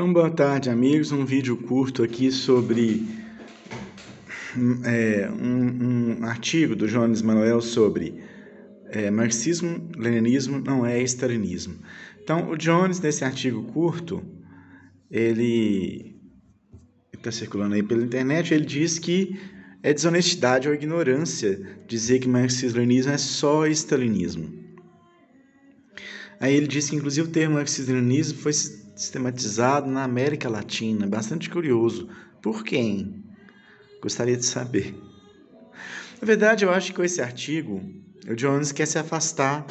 Então, boa tarde, amigos. Um vídeo curto aqui sobre hum, é, um, um, artigo do Jones Manuel sobre é, marxismo, leninismo não é estalinismo. Então, o Jones, nesse artigo curto, ele está circulando aí pela internet, ele diz que é desonestidade ou ignorância dizer que marxismo-leninismo é só estalinismo. Aí ele diz que, inclusive, o termo marxismo-leninismo foi sistematizado na América Latina. Bastante curioso. Por quem? Gostaria de saber. Na verdade, eu acho que com esse artigo, o Jones quer se afastar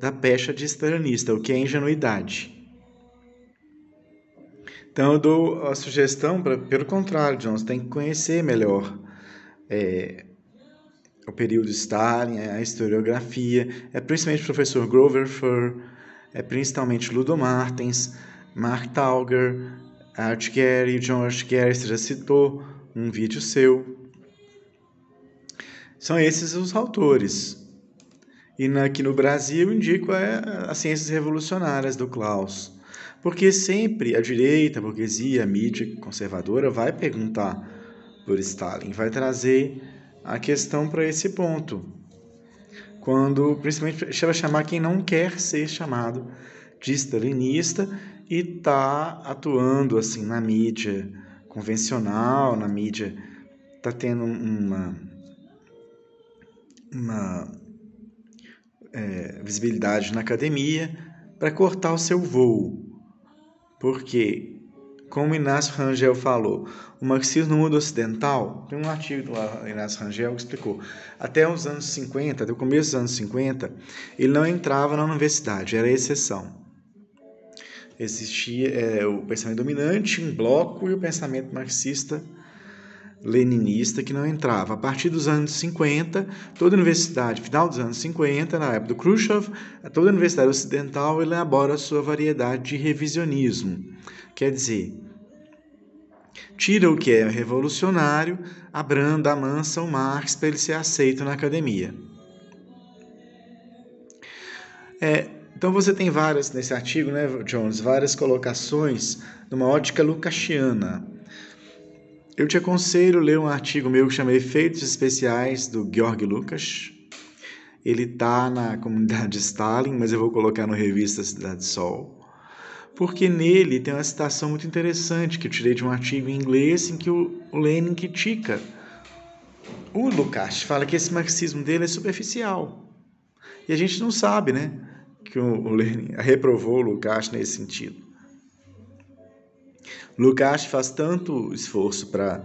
da pecha de estranista, o que é ingenuidade. Então, eu dou a sugestão, pra, pelo contrário, Jones, tem que conhecer melhor é, o período Stalin, a historiografia, é principalmente o professor Grover Furr, é principalmente Ludo Martens, Mark Tauger, Art Gary, John Art Gary, você já citou um vídeo seu. São esses os autores. E aqui no Brasil indico é, as ciências revolucionárias do Klaus. Porque sempre a direita, a burguesia, a mídia conservadora vai perguntar por Stalin, vai trazer a questão para esse ponto. Quando, principalmente, vai chamar quem não quer ser chamado de stalinista e tá atuando assim na mídia convencional, na mídia tá tendo uma uma é, visibilidade na academia para cortar o seu voo, porque como Inácio Rangel falou, o marxismo no mundo ocidental, tem um artigo do Inácio Rangel que explicou, até os anos 50, até o começo dos anos 50, ele não entrava na universidade, era exceção existia é, o pensamento dominante, um bloco e o pensamento marxista leninista que não entrava. A partir dos anos 50, toda universidade, final dos anos 50, na época do Khrushchev, toda universidade ocidental elabora a sua variedade de revisionismo. Quer dizer, tira o que é revolucionário, abranda, amansa o Marx para ele ser aceito na academia. É, então você tem várias nesse artigo, né, Jones, várias colocações numa ótica lucasiana. Eu te aconselho ler um artigo meu que chama Efeitos Especiais do Georg Lucas. Ele tá na comunidade Stalin, mas eu vou colocar no revista Cidade Sol. Porque nele tem uma citação muito interessante que eu tirei de um artigo em inglês em que o Lenin critica o Lucas, fala que esse marxismo dele é superficial. E a gente não sabe, né? que o Lenin reprovou Lukács nesse sentido. Lukács faz tanto esforço para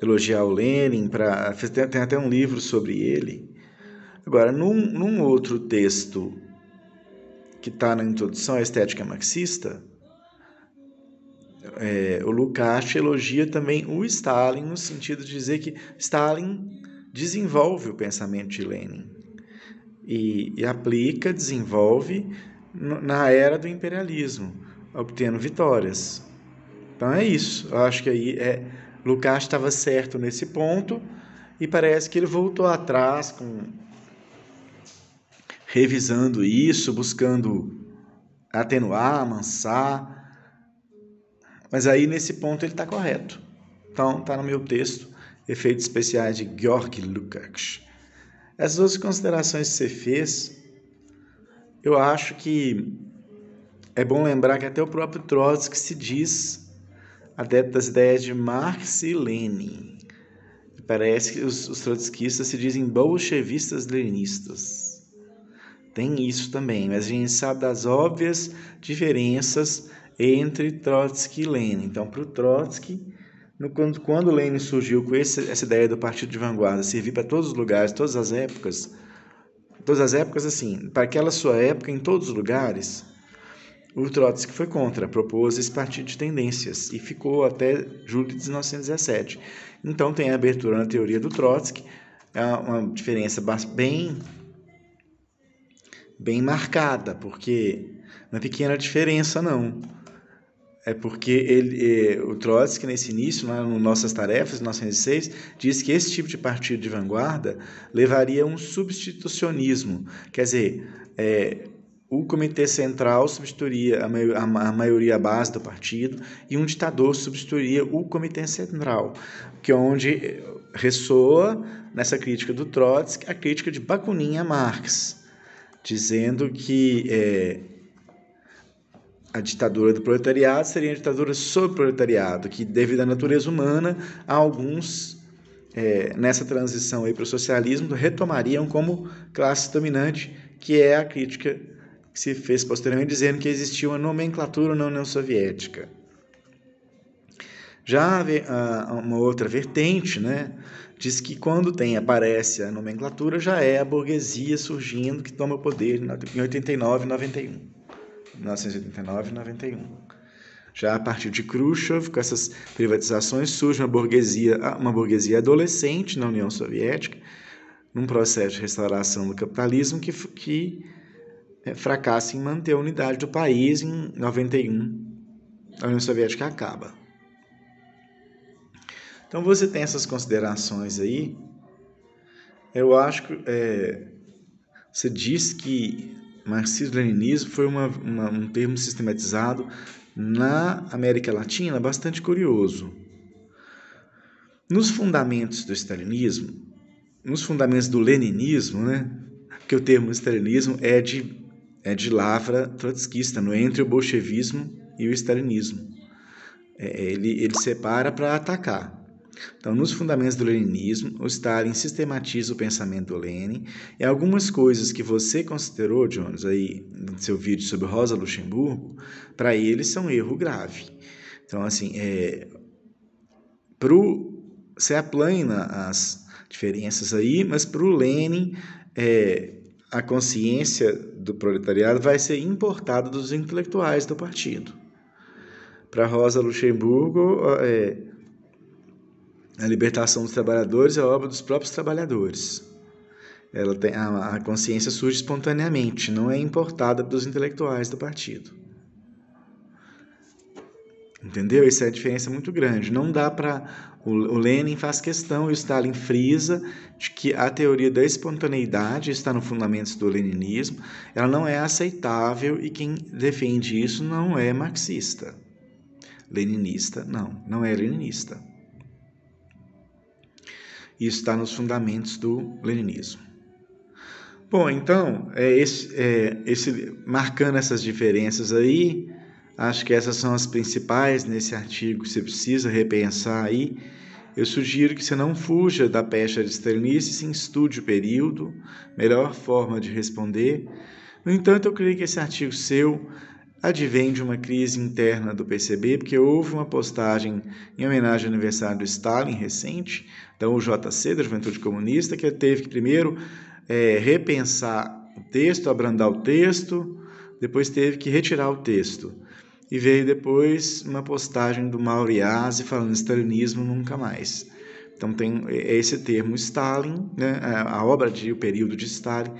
elogiar o Lenin, pra, tem, tem até um livro sobre ele. Agora, num, num outro texto que está na introdução à estética marxista, é, o Lukács elogia também o Stalin, no sentido de dizer que Stalin desenvolve o pensamento de Lenin e, e aplica, desenvolve na era do imperialismo, obtendo vitórias. Então é isso. Eu acho que aí é, Lucas estava certo nesse ponto e parece que ele voltou atrás com revisando isso, buscando atenuar, amansar. Mas aí nesse ponto ele está correto. Então está no meu texto, efeitos especiais de Georg Lukács. Essas duas considerações que você fez, eu acho que é bom lembrar que até o próprio Trotsky se diz adepto das ideias de Marx e Lenin. Parece que os, os trotskistas se dizem bolchevistas leninistas. Tem isso também, mas a gente sabe das óbvias diferenças entre Trotsky e Lenin. Então, para o Trotsky, no, quando, quando Lenin surgiu com esse, essa ideia do partido de vanguarda servir para todos os lugares, todas as épocas, todas as épocas assim, para aquela sua época em todos os lugares, o Trotsky foi contra, propôs esse partido de tendências e ficou até julho de 1917. Então tem a abertura na teoria do Trotsky, é uma diferença bem bem marcada, porque não é pequena diferença não. É porque ele, eh, o Trotsky, nesse início, lá no Nossas Tarefas, em 1906, diz que esse tipo de partido de vanguarda levaria a um substitucionismo. Quer dizer, é, o Comitê Central substituiria a, maio, a, a maioria base do partido e um ditador substituiria o Comitê Central, que é onde ressoa, nessa crítica do Trotsky, a crítica de Bakunin a Marx, dizendo que... Eh, a ditadura do proletariado seria a ditadura o proletariado, que devido à natureza humana, alguns é, nessa transição aí para o socialismo retomariam como classe dominante, que é a crítica que se fez posteriormente dizendo que existia uma nomenclatura na União Soviética. Já ah, uma outra vertente, né, diz que quando tem aparece a nomenclatura já é a burguesia surgindo que toma o poder em 89 91. 1989 e 91. Já a partir de Khrushchev, com essas privatizações, surge uma burguesia, ah, uma burguesia adolescente na União Soviética, num processo de restauração do capitalismo que, que é, fracassa em manter a unidade do país. Em 91, a União Soviética acaba. Então você tem essas considerações aí. Eu acho que é, você diz que marxismo-leninismo foi uma, uma, um termo sistematizado na América Latina bastante curioso. Nos fundamentos do estalinismo, nos fundamentos do leninismo, né? que o termo estalinismo é de é de lavra trotskista, no é? entre o bolchevismo e o estalinismo. É, ele ele separa para atacar. Então, nos fundamentos do leninismo, o Stalin sistematiza o pensamento do Lenin e algumas coisas que você considerou, Jones, aí no seu vídeo sobre Rosa Luxemburgo, para ele são erro grave. Então, assim, é, pro, você aplana as diferenças aí, mas para o Lenin, é, a consciência do proletariado vai ser importada dos intelectuais do partido. Para Rosa Luxemburgo, é, a libertação dos trabalhadores é obra dos próprios trabalhadores. Ela tem, a, a consciência surge espontaneamente, não é importada pelos intelectuais do partido. Entendeu? Isso é a diferença muito grande. Não dá para. O, o Lenin faz questão e o Stalin frisa de que a teoria da espontaneidade está no fundamento do leninismo, ela não é aceitável e quem defende isso não é marxista. Leninista, não, não é leninista. Isso está nos fundamentos do leninismo. Bom, então, é esse, é esse, marcando essas diferenças aí, acho que essas são as principais nesse artigo que você precisa repensar aí. Eu sugiro que você não fuja da pecha aristotelianice, sim estude o período, melhor forma de responder. No entanto, eu creio que esse artigo seu advém de uma crise interna do PCB, porque houve uma postagem em homenagem ao aniversário do Stalin recente, da UJC, da Juventude Comunista, que teve que primeiro é, repensar o texto, abrandar o texto, depois teve que retirar o texto. E veio depois uma postagem do Aze falando Stalinismo nunca mais. Então tem é, é esse termo Stalin, né? a obra de O Período de Stalin,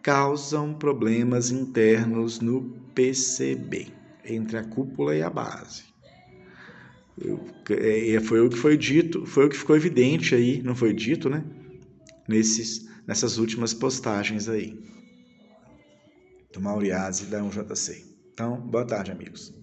causam problemas internos no PCB, entre a cúpula e a base. Eu, é, foi o que foi dito, foi o que ficou evidente aí, não foi dito, né? Nesses, nessas últimas postagens aí do Mauriase da 1JC. Então, boa tarde, amigos.